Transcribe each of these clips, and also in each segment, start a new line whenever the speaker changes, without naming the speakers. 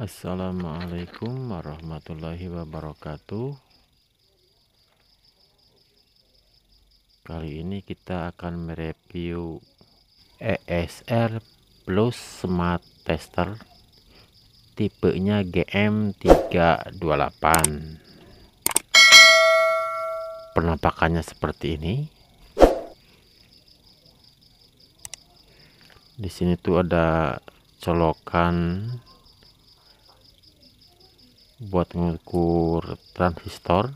Assalamualaikum warahmatullahi wabarakatuh Kali ini kita akan mereview ESR Plus Smart Tester Tipenya GM328 Penampakannya seperti ini Di sini tuh ada colokan buat mengukur transistor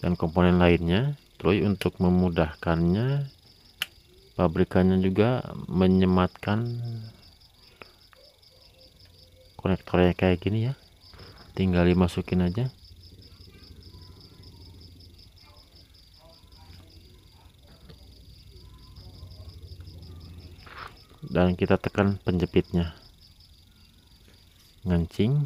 dan komponen lainnya Terus untuk memudahkannya pabrikannya juga menyematkan konektornya kayak gini ya tinggal dimasukin aja dan kita tekan penjepitnya ngancing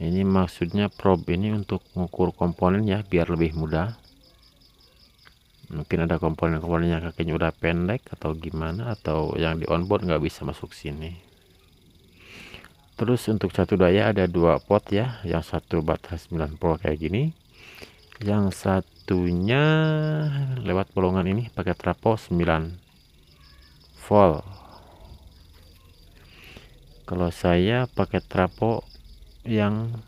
ini maksudnya probe ini untuk mengukur komponen ya biar lebih mudah mungkin ada komponen-komponen yang kakinya udah pendek atau gimana atau yang di onboard nggak bisa masuk sini terus untuk satu daya ada dua pot ya yang satu batas 90 kayak gini yang satunya lewat bolongan ini pakai trapo 9 volt kalau saya pakai trapo yang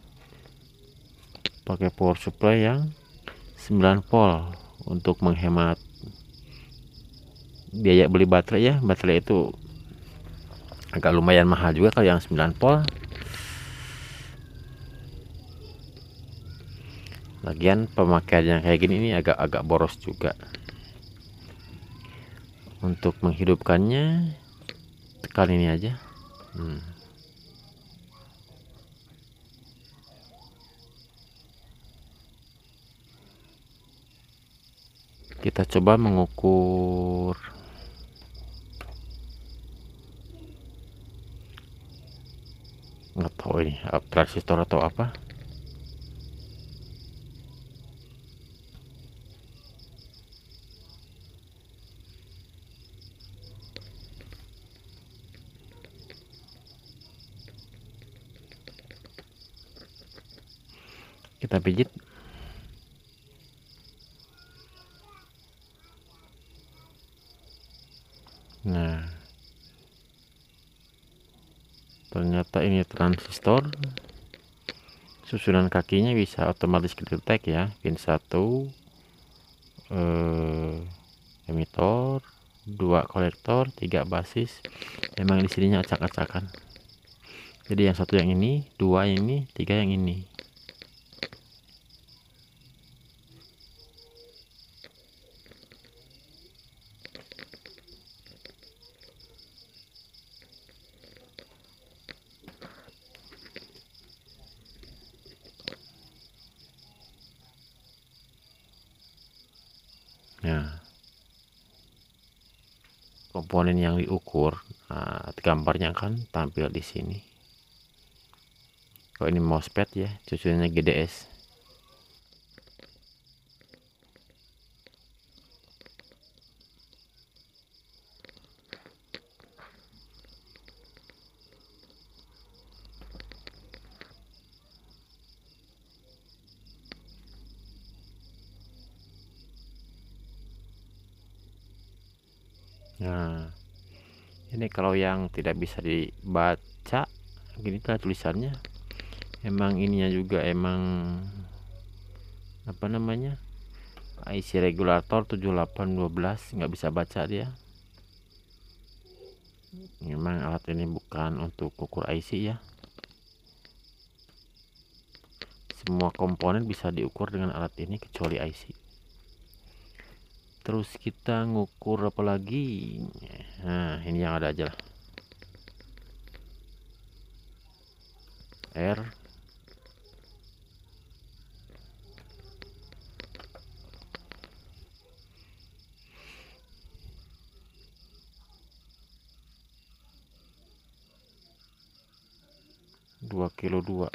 pakai power supply yang 9 volt untuk menghemat biaya beli baterai ya baterai itu agak lumayan mahal juga kalau yang 9 volt lagian pemakaiannya kayak gini ini agak-agak boros juga untuk menghidupkannya tekan ini aja hmm. kita coba mengukur nggak tahu ini transistor atau apa kita pijit nah ternyata ini transistor susunan kakinya bisa otomatis kedetek ya pin 1 eh, emitor dua kolektor tiga basis emang di acak-acakan jadi yang satu yang ini dua yang ini tiga yang ini komponen yang diukur nah, gambarnya kan tampil di sini kalau ini mousepad ya susunannya GDS Nah, ini kalau yang tidak bisa dibaca, gini lah tulisannya. Emang ininya juga emang apa namanya? IC regulator 7812 nggak bisa baca dia. Memang alat ini bukan untuk ukur IC ya. Semua komponen bisa diukur dengan alat ini kecuali IC terus kita ngukur apa lagi nah ini yang ada aja lah R dua kilo dua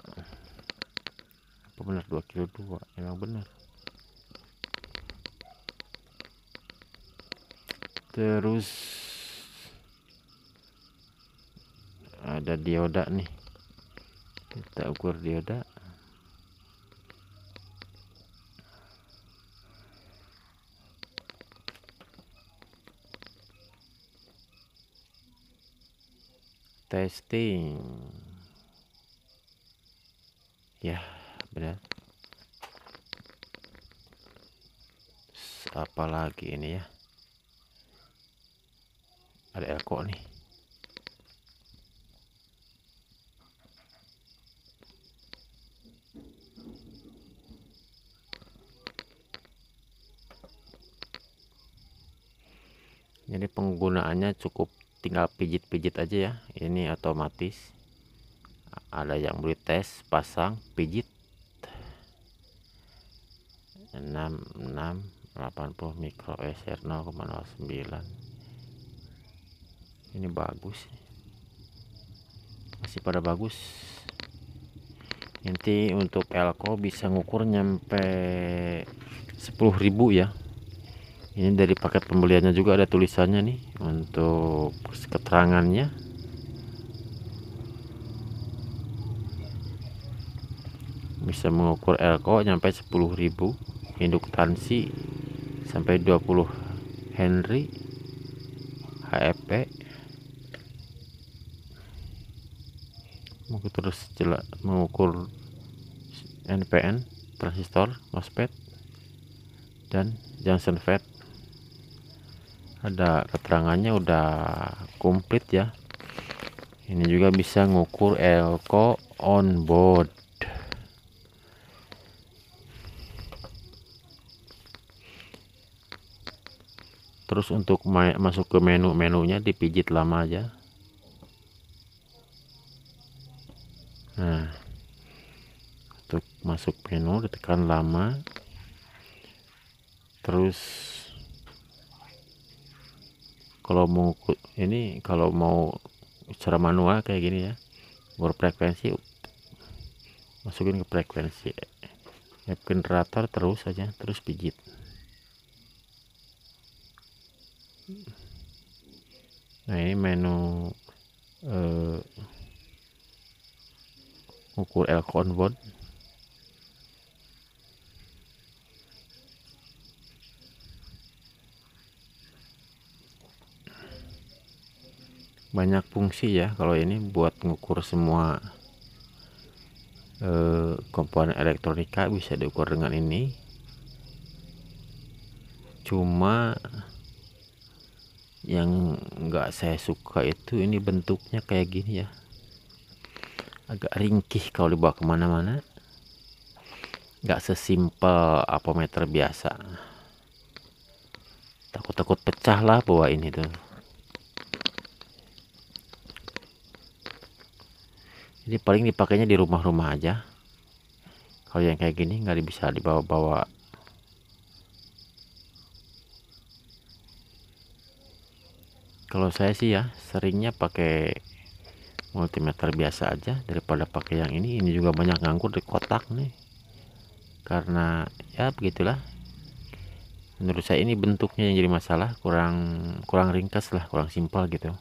apa benar dua kilo dua emang benar terus ada dioda nih kita ukur dioda testing ya benar apalagi ini ya ada elko nih jadi penggunaannya cukup tinggal pijit-pijit aja ya ini otomatis ada yang beli tes pasang pijit 66 80 mikro SR 0,09 ini bagus masih pada bagus nanti untuk elko bisa ngukur nyampe 10.000 ya ini dari paket pembeliannya juga ada tulisannya nih untuk keterangannya bisa mengukur elko nyampe 10.000 induktansi sampai 20 Henry HP e mungkin terus jelas mengukur NPN transistor MOSFET dan junction FET ada keterangannya udah komplit ya ini juga bisa ngukur elko on board terus untuk masuk ke menu-menunya dipijit lama aja nah untuk masuk menu ditekan lama terus kalau mau ini kalau mau secara manual kayak gini ya frekuensi masukin ke frekuensi app generator terus saja terus pijit nah ini menu eh, ukur elk on banyak fungsi ya kalau ini buat ngukur semua eh, komponen elektronika bisa diukur dengan ini cuma yang nggak saya suka itu ini bentuknya kayak gini ya agak ringkih kalau dibawa kemana-mana nggak sesimpel apa apometer biasa takut-takut pecah lah bawa ini tuh Ini paling dipakainya di rumah-rumah aja kalau yang kayak gini nggak bisa dibawa-bawa kalau saya sih ya seringnya pakai multimeter biasa aja daripada pakai yang ini ini juga banyak nganggur di kotak nih karena ya begitulah menurut saya ini bentuknya yang jadi masalah kurang kurang ringkas lah kurang simpel gitu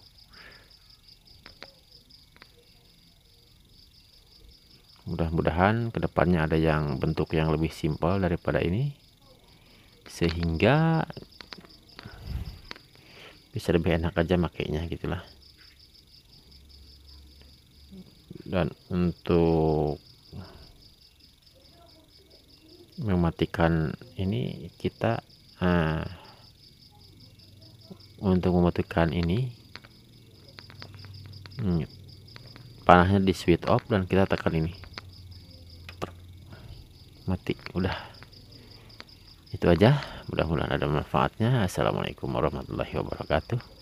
mudah-mudahan kedepannya ada yang bentuk yang lebih simpel daripada ini sehingga bisa lebih enak aja makainya gitulah dan untuk mematikan ini kita uh, untuk mematikan ini hmm, panahnya di switch off dan kita tekan ini mati udah itu aja mudah-mudahan ada manfaatnya assalamualaikum warahmatullahi wabarakatuh